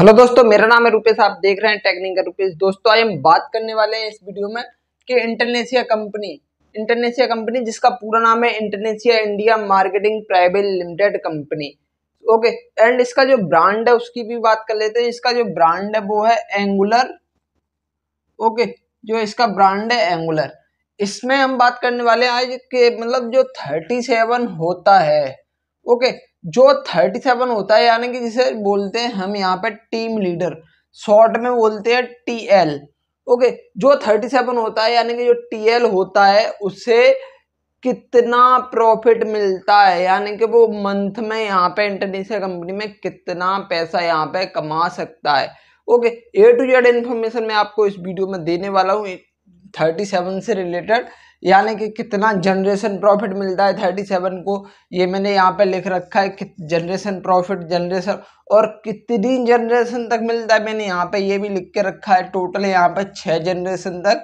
hello दोस्तों मेरा नाम है रुपेश आप देख रहे हैं टेक्निकल रुपेश दोस्तों आज हम बात करने वाले हैं इस वीडियो में कि इंटरनेशिया कंपनी इंटरनेशिया कंपनी जिसका पूरा नाम है Internesia India marketing private limited company okay and इसका जो ब्रांड है उसकी भी बात कर लेते हैं इसका जो ब्रांड है वो है एंगुलर ओके जो इसका ब्रांड है एंगुलर इसमें हम बात करने वाले हैं आज के मतलब जो थर्टी सेवन होता है ओके जो थर्टी सेवन होता है यानी कि जिसे बोलते हैं हम यहाँ पे टीम लीडर शॉर्ट में बोलते हैं टी एल ओके जो थर्टी सेवन होता है यानी कि जो टी एल होता है उसे कितना प्रॉफिट मिलता है यानी कि वो मंथ में यहाँ पे इंटरनेशनल कंपनी में कितना पैसा यहाँ पे कमा सकता है okay A to Z information मैं आपको इस वीडियो में देने वाला हूँ थर्टी सेवन से रिलेटेड यानी कि कितना जनरेशन प्रॉफिट मिलता है थर्टी सेवन को ये मैंने यहाँ पे लिख रखा है कि जनरेशन प्रॉफिट जनरेशन और कितनी जनरेशन तक मिलता है मैंने यहाँ पे ये भी लिख के रखा है टोटल यहाँ पे छः जनरेशन तक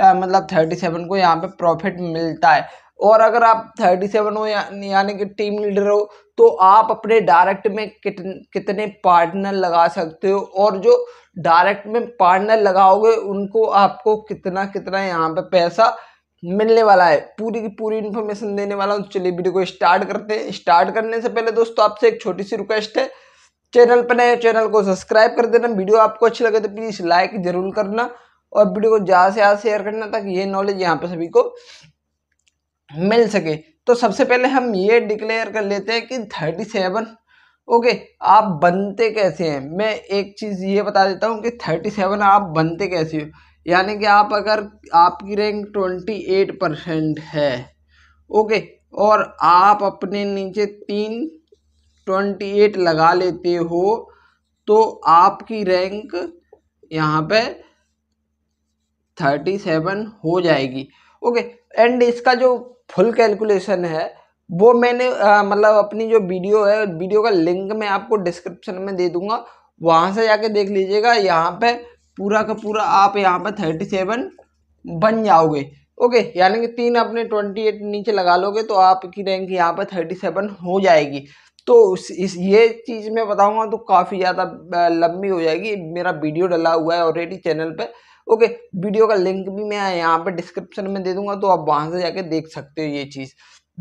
आ, मतलब थर्टी सेवन को यहाँ पे प्रॉफिट मिलता है और अगर आप थर्टी सेवन हो या, यानी कि टीम लीडर हो तो आप अपने डायरेक्ट में कितन कितने पार्टनर लगा सकते हो और जो डायरेक्ट में पार्टनर लगाओगे उनको आपको कितना कितना यहाँ पे पैसा मिलने वाला है पूरी की पूरी इन्फॉर्मेशन देने वाला हूँ चलिए वीडियो को स्टार्ट करते हैं स्टार्ट करने से पहले दोस्तों आपसे एक छोटी सी रिक्वेस्ट है चैनल पर नए चैनल को सब्सक्राइब कर देना वीडियो आपको अच्छी लगे तो प्लीज़ लाइक जरूर करना और वीडियो को ज़्यादा से ज़्यादा शेयर करना ताकि ये नॉलेज यहाँ पर सभी को मिल सके तो सबसे पहले हम ये डिक्लेयर कर लेते हैं कि थर्टी सेवन ओके आप बनते कैसे हैं मैं एक चीज़ ये बता देता हूँ कि थर्टी सेवन आप बनते कैसे हो यानी कि आप अगर आपकी रैंक ट्वेंटी एट परसेंट है ओके और आप अपने नीचे तीन ट्वेंटी एट लगा लेते हो तो आपकी रैंक यहाँ पे थर्टी सेवन हो जाएगी ओके एंड इसका जो फुल कैलकुलेशन है वो मैंने मतलब अपनी जो वीडियो है वीडियो का लिंक मैं आपको डिस्क्रिप्शन में दे दूंगा वहाँ से जाके देख लीजिएगा यहाँ पे पूरा का पूरा आप यहाँ पे थर्टी सेवन बन जाओगे ओके यानी कि तीन आपने ट्वेंटी एट नीचे लगा लोगे तो आपकी रैंक यहाँ पे थर्टी सेवन हो जाएगी तो इस ये चीज़ मैं बताऊँगा तो काफ़ी ज़्यादा लंबी हो जाएगी मेरा वीडियो डला हुआ है ऑलरेडी चैनल पर ओके वीडियो का लिंक भी मैं यहाँ पर डिस्क्रिप्शन में दे दूंगा तो आप वहाँ से जाके देख सकते हो ये चीज़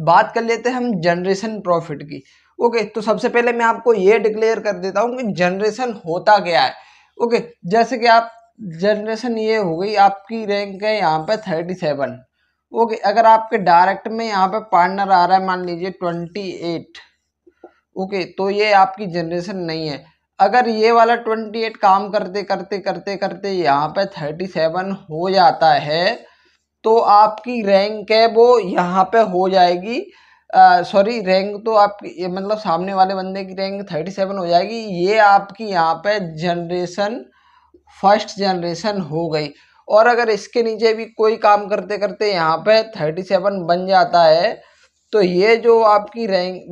बात कर लेते हैं हम जनरेशन प्रॉफिट की ओके तो सबसे पहले मैं आपको ये डिक्लेयर कर देता हूँ कि जनरेशन होता क्या है ओके जैसे कि आप जनरेशन ये हो गई आपकी रैंक है यहाँ पर थर्टी सेवन ओके अगर आपके डायरेक्ट में यहाँ पे पार्टनर आ रहा है मान लीजिए ट्वेंटी एट ओके तो ये आपकी जनरेशन नहीं है अगर ये वाला ट्वेंटी एट काम करते करते करते करते यहाँ पे थर्टी सेवन हो जाता है तो आपकी रैंक है वो यहाँ पे हो जाएगी सॉरी रैंक तो आपकी मतलब सामने वाले बंदे की रैंक थर्टी सेवन हो जाएगी ये आपकी यहाँ पे जनरेशन फर्स्ट जनरेशन हो गई और अगर इसके नीचे भी कोई काम करते करते यहाँ पे थर्टी सेवन बन जाता है तो ये जो आपकी रैंक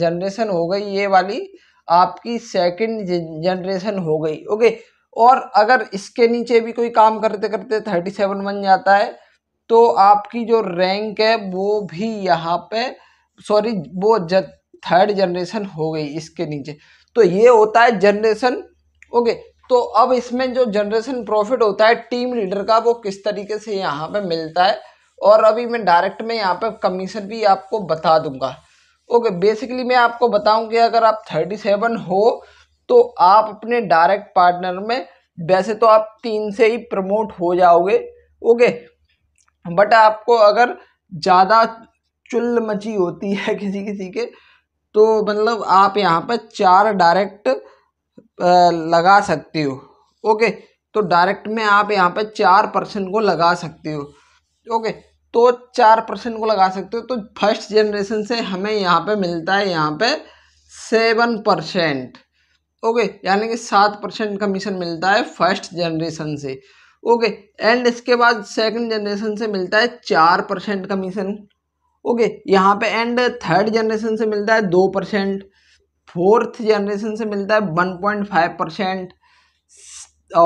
जनरेशन हो गई ये वाली आपकी सेकंड जनरेशन हो गई ओके और अगर इसके नीचे भी कोई काम करते करते थर्टी सेवन बन जाता है तो आपकी जो रैंक है वो भी यहाँ पे सॉरी वो थर्ड जनरेशन हो गई इसके नीचे तो ये होता है जनरेशन ओके तो अब इसमें जो जनरेशन प्रॉफिट होता है टीम लीडर का वो किस तरीके से यहाँ पे मिलता है और अभी मैं डायरेक्ट में यहाँ पे कमीशन भी आपको बता दूंगा ओके बेसिकली मैं आपको बताऊं कि अगर आप थर्टी सेवन हो तो आप अपने डायरेक्ट पार्टनर में वैसे तो आप तीन से ही प्रमोट हो जाओगे ओके बट आपको अगर ज़्यादा चुल्ल मची होती है किसी किसी के तो मतलब आप यहाँ पर चार डायरेक्ट लगा सकते हो ओके तो डायरेक्ट में आप यहाँ पर चार पर्सन को लगा सकते हो ओके तो चार परसेंट को लगा सकते हो तो फर्स्ट जनरेशन से हमें यहाँ पे मिलता है यहाँ पे सेवन परसेंट ओके यानी कि सात परसेंट कमीशन मिलता है फर्स्ट जनरेशन से ओके एंड इसके बाद सेकंड जनरेशन से मिलता है चार परसेंट कमीशन ओके यहाँ पे एंड थर्ड जनरेशन से मिलता है दो परसेंट फोर्थ जनरेशन से मिलता है वन पॉइंट फाइव परसेंट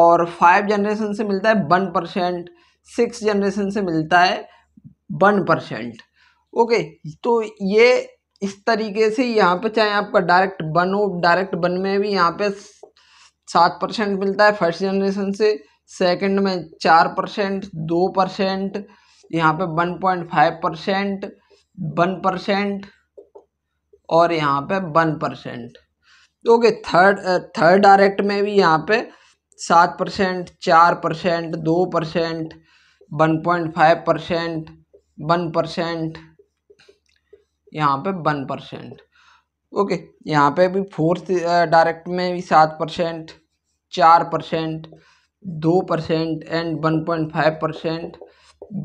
और फाइव जनरेशन से मिलता है वन परसेंट सिक्स जनरेशन से मिलता है वन परसेंट ओके तो ये इस तरीके से यहाँ पे चाहे आपका डायरेक्ट वन हो डायरेक्ट वन में भी यहाँ पे सात परसेंट मिलता है फर्स्ट जनरेशन से सेकंड में चार परसेंट दो परसेंट यहाँ पे one point five percent one percent और यहाँ पे one percent okay third third direct में भी यहाँ पे सात परसेंट चार परसेंट दो percent one point five percent one percent यहाँ पे वन परसेंट ओके यहाँ पे भी फोर्थ डायरेक्ट में भी सात परसेंट चार परसेंट दो percent and one point five percent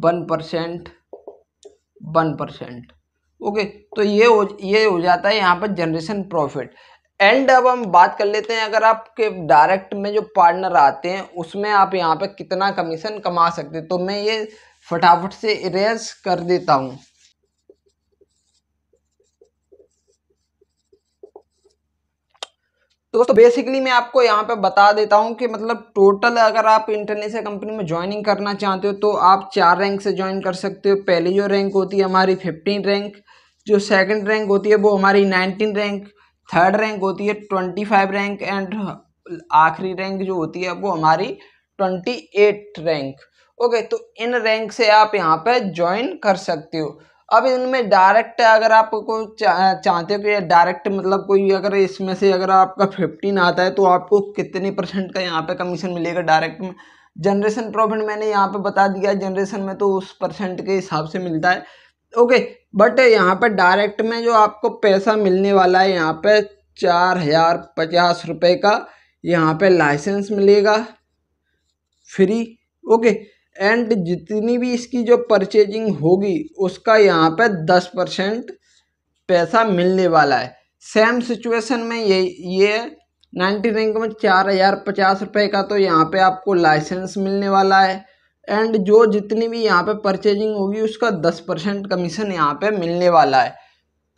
one percent one percent okay तो ये हो ये हो जाता है यहाँ पर जनरेशन प्रॉफिट एंड अब हम बात कर लेते हैं अगर आपके डायरेक्ट में जो पार्टनर आते हैं उसमें आप यहाँ पे कितना कमीशन कमा सकते हैं तो मैं ये फटाफट से इरेज कर देता हूँ तो दोस्तों बेसिकली मैं आपको यहाँ पे बता देता हूँ कि मतलब टोटल अगर आप इंटरनेशनल कंपनी में ज्वाइनिंग करना चाहते हो तो आप चार रैंक से ज्वाइन कर सकते हो पहली जो रैंक होती है हमारी फिफ्टीन रैंक जो सेकंड रैंक होती है वो हमारी नाइनटीन रैंक थर्ड रैंक होती है ट्वेंटी फाइव रैंक एंड आखिरी रैंक जो होती है वो हमारी ट्वेंटी एट रैंक ओके तो इन रैंक से आप यहाँ पे ज्वाइन कर सकते हो अब इनमें डायरेक्ट अगर आप को चा, चाहते हो कि डायरेक्ट मतलब कोई अगर इसमें से अगर आपका फिफ्टीन आता है तो आपको कितने परसेंट का यहाँ पे कमीशन मिलेगा डायरेक्ट में जनरेशन प्रॉफिट मैंने यहाँ पे बता दिया जनरेशन में तो उस परसेंट के हिसाब से मिलता है ओके बट यहाँ पर डायरेक्ट में जो आपको पैसा मिलने वाला है यहाँ पे चार हजार पचास रुपये का यहाँ पर लाइसेंस मिलेगा फ्री ओके एंड जितनी भी इसकी जो परचेजिंग होगी उसका यहाँ पे दस परसेंट पैसा मिलने वाला है सेम सिचुएशन में ये ये नाइन्टी रैंक में चार हज़ार पचास रुपये का तो यहाँ पे आपको लाइसेंस मिलने वाला है एंड जो जितनी भी यहाँ पे परचेजिंग होगी उसका दस परसेंट कमीशन यहाँ पे मिलने वाला है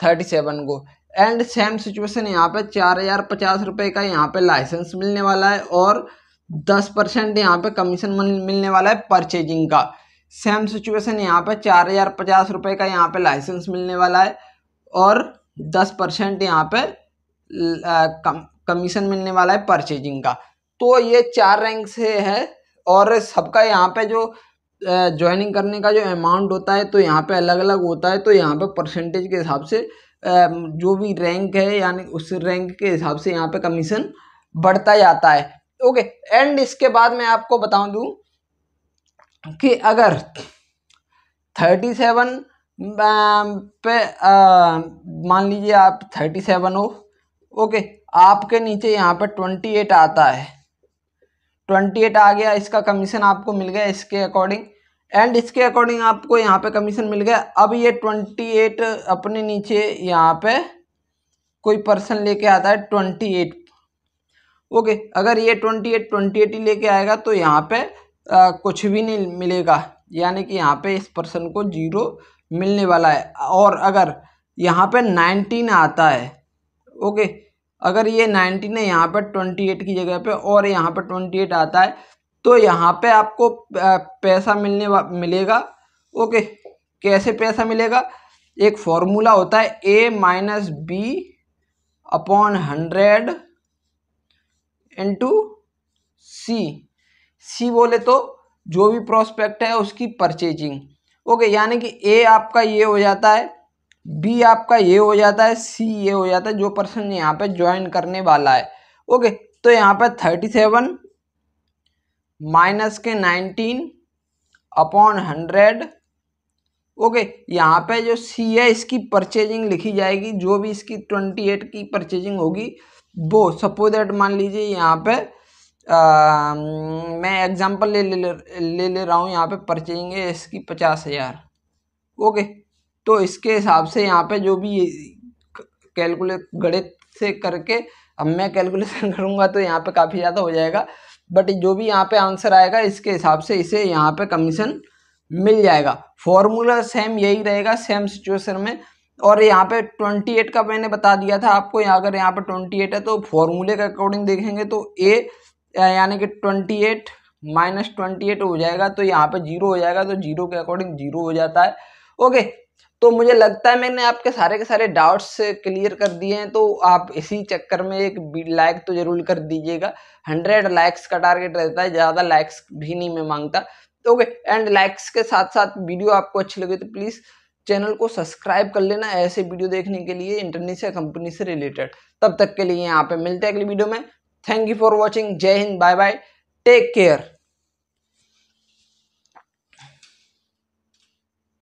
थर्टी सेवन को एंड सेम सिचुएशन यहाँ पे चार हज़ार पचास रुपये का यहाँ पे लाइसेंस मिलने वाला है और दस परसेंट यहाँ पे कमीशन मिलने वाला है परचेजिंग का सेम सिचुएशन यहाँ पे चार हजार पचास रुपये का यहाँ पे लाइसेंस मिलने वाला है और दस परसेंट यहाँ पे कमीशन मिलने वाला है परचेजिंग का तो ये चार रैंक से है और सबका यहाँ पे जो ज्वाइनिंग करने का जो अमाउंट होता है तो यहाँ पे अलग अलग होता है तो यहाँ पे परसेंटेज के हिसाब से जो भी रैंक है यानी उस रैंक के हिसाब से यहाँ पे कमीशन बढ़ता जाता है ओके एंड इसके बाद मैं आपको बता दूँ कि अगर थर्टी सेवन um, पे uh, मान लीजिए आप थर्टी सेवन हो ओके आपके नीचे यहाँ पर ट्वेंटी एट आता है ट्वेंटी एट आ गया इसका कमीशन आपको मिल गया इसके अकॉर्डिंग एंड इसके अकॉर्डिंग आपको यहाँ पे कमीशन मिल गया अब ये ट्वेंटी एट अपने नीचे यहाँ पे कोई पर्सन लेके आता है ट्वेंटी एट ओके अगर ये ट्वेंटी एट ट्वेंटी एट ही लेके आएगा तो यहाँ पे आ, कुछ भी नहीं मिलेगा यानी कि यहाँ पे इस पर्सन को जीरो मिलने वाला है और अगर यहाँ पे नाइनटीन आता है ओके अगर ये नाइनटीन है यहाँ पे ट्वेंटी एट की जगह पे और यहाँ पे ट्वेंटी एट आता है तो यहाँ पे आपको पैसा मिलने मिलेगा ओके कैसे पैसा मिलेगा एक फॉर्मूला होता है A minus B upon hundred into C C बोले तो जो भी प्रोस्पेक्ट है उसकी परचेजिंग ओके यानी कि ए आपका ये हो जाता है बी आपका ये हो जाता है सी ये हो जाता है जो पर्सन यहाँ पे ज्वाइन करने वाला है ओके तो यहाँ पे थर्टी सेवन माइनस के नाइनटीन अपॉन हंड्रेड ओके यहाँ पे जो सी है इसकी परचेजिंग लिखी जाएगी जो भी इसकी ट्वेंटी एट की परचेजिंग होगी वो सपोज दैट मान लीजिए यहाँ पे आ, मैं एग्जांपल ले ले ले ले रहा हूँ यहाँ पे परचेजिंग है इसकी पचास हज़ार ओके तो इसके हिसाब से यहाँ पे जो भी कैलकुलेट गणित से करके अब मैं कैलकुलेशन करूँगा तो यहाँ पे काफ़ी ज़्यादा हो जाएगा बट जो भी यहाँ पे आंसर आएगा इसके हिसाब से इसे यहाँ पे कमीशन मिल जाएगा फॉर्मूला सेम यही रहेगा सेम सिचुएशन में और यहाँ पे 28 का मैंने बता दिया था आपको यहाँ अगर यहाँ पे 28 है तो फॉर्मूले के अकॉर्डिंग देखेंगे तो ए यानी कि 28 माइनस ट्वेंटी हो जाएगा तो यहाँ पे जीरो हो जाएगा तो जीरो के अकॉर्डिंग जीरो हो जाता है ओके तो मुझे लगता है मैंने आपके सारे के सारे डाउट्स क्लियर कर दिए हैं तो आप इसी चक्कर में एक लाइक तो जरूर कर दीजिएगा हंड्रेड लाइक्स का टारगेट रहता है ज़्यादा लाइक्स भी नहीं मैं मांगता तो ओके एंड लाइक्स के साथ साथ वीडियो आपको अच्छी लगे तो प्लीज़ चैनल को सब्सक्राइब कर लेना ऐसे वीडियो देखने के लिए इंटरनेट से कंपनी से रिलेटेड तब तक के लिए यहाँ पे मिलते हैं अगली वीडियो में thank you for watching Jai Hind bye bye take care